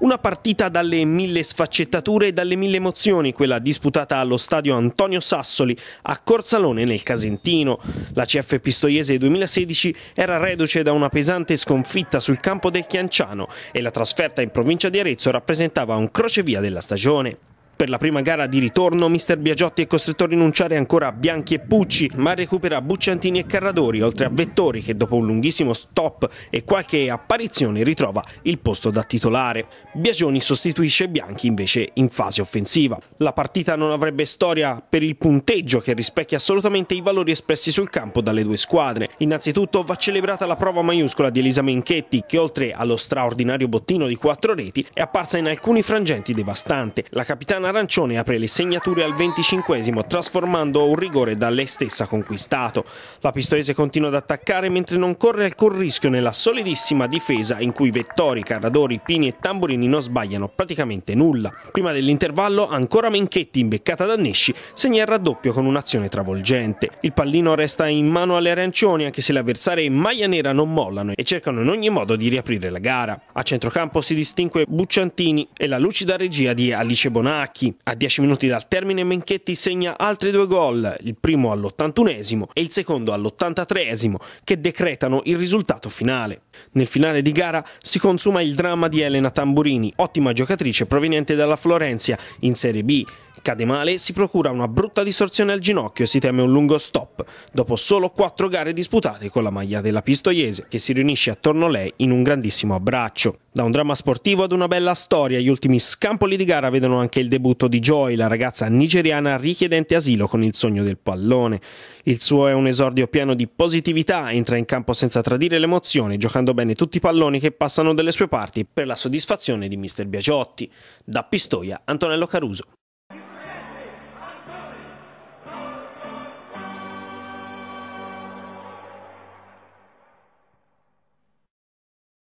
Una partita dalle mille sfaccettature e dalle mille emozioni, quella disputata allo stadio Antonio Sassoli a Corsalone nel Casentino. La CF Pistoiese 2016 era reduce da una pesante sconfitta sul campo del Chianciano e la trasferta in provincia di Arezzo rappresentava un crocevia della stagione. Per la prima gara di ritorno mister Biagiotti è costretto a rinunciare ancora a Bianchi e Pucci, ma recupera Bucciantini e Carradori, oltre a Vettori che dopo un lunghissimo stop e qualche apparizione ritrova il posto da titolare. Biagioni sostituisce Bianchi invece in fase offensiva. La partita non avrebbe storia per il punteggio che rispecchia assolutamente i valori espressi sul campo dalle due squadre. Innanzitutto va celebrata la prova maiuscola di Elisa Menchetti che oltre allo straordinario bottino di quattro reti è apparsa in alcuni frangenti devastante. La capitana arancione apre le segnature al 25 trasformando un rigore da lei stessa conquistato. La Pistoiese continua ad attaccare mentre non corre alcun rischio nella solidissima difesa in cui Vettori, Carradori, Pini e Tamburini non sbagliano praticamente nulla. Prima dell'intervallo ancora Menchetti, imbeccata da Nesci, segna il raddoppio con un'azione travolgente. Il pallino resta in mano alle arancioni anche se l'avversario e Maglia Nera non mollano e cercano in ogni modo di riaprire la gara. A centrocampo si distingue Bucciantini e la lucida regia di Alice Bonacchi Inzaghi. A 10 minuti dal termine Menchetti segna altri due gol, il primo all'81esimo e il secondo all'83esimo, che decretano il risultato finale. Nel finale di gara si consuma il dramma di Elena Tamburini, ottima giocatrice proveniente dalla Florencia in Serie B, Cade male, si procura una brutta distorsione al ginocchio e si teme un lungo stop, dopo solo quattro gare disputate con la maglia della Pistoiese, che si riunisce attorno a lei in un grandissimo abbraccio. Da un dramma sportivo ad una bella storia, gli ultimi scampoli di gara vedono anche il debutto di Joy, la ragazza nigeriana richiedente asilo con il sogno del pallone. Il suo è un esordio pieno di positività, entra in campo senza tradire l'emozione, giocando bene tutti i palloni che passano dalle sue parti per la soddisfazione di Mr. Biagiotti. Da Pistoia, Antonello Caruso.